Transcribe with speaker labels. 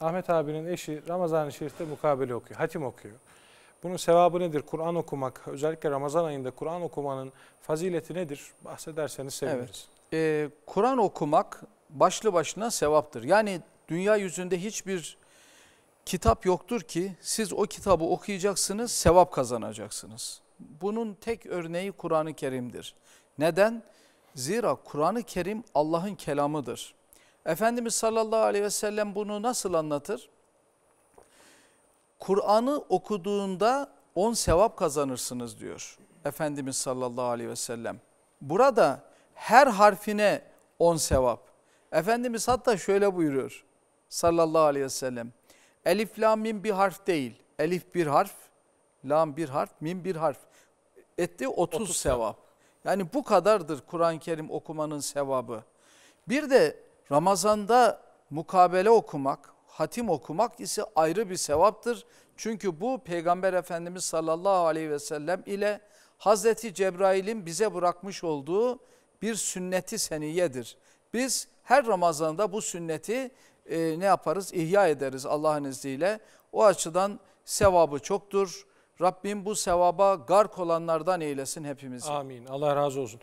Speaker 1: Ahmet abinin eşi Ramazan-ı Şerif'te mukabele okuyor, hatim okuyor. Bunun sevabı nedir? Kur'an okumak, özellikle Ramazan ayında Kur'an okumanın fazileti nedir? Bahsederseniz seviniriz.
Speaker 2: Evet. Ee, Kur'an okumak başlı başına sevaptır. Yani dünya yüzünde hiçbir kitap yoktur ki siz o kitabı okuyacaksınız, sevap kazanacaksınız. Bunun tek örneği Kur'an-ı Kerim'dir. Neden? Zira Kur'an-ı Kerim Allah'ın kelamıdır. Efendimiz sallallahu aleyhi ve sellem bunu nasıl anlatır? Kur'an'ı okuduğunda 10 sevap kazanırsınız diyor Efendimiz sallallahu aleyhi ve sellem. Burada her harfine 10 sevap. Efendimiz hatta şöyle buyuruyor sallallahu aleyhi ve sellem. Elif lam mim bir harf değil. Elif bir harf, lam bir harf, mim bir harf. Etti 30, 30 sevap. Yani bu kadardır Kur'an-ı Kerim okumanın sevabı. Bir de Ramazanda mukabele okumak, hatim okumak ise ayrı bir sevaptır. Çünkü bu Peygamber Efendimiz sallallahu aleyhi ve sellem ile Hazreti Cebrail'in bize bırakmış olduğu bir sünneti seniyedir. Biz her Ramazan'da bu sünneti e, ne yaparız? İhya ederiz Allah'ın izniyle. O açıdan sevabı çoktur. Rabbim bu sevaba gark olanlardan eylesin hepimizi. Amin. Allah razı olsun.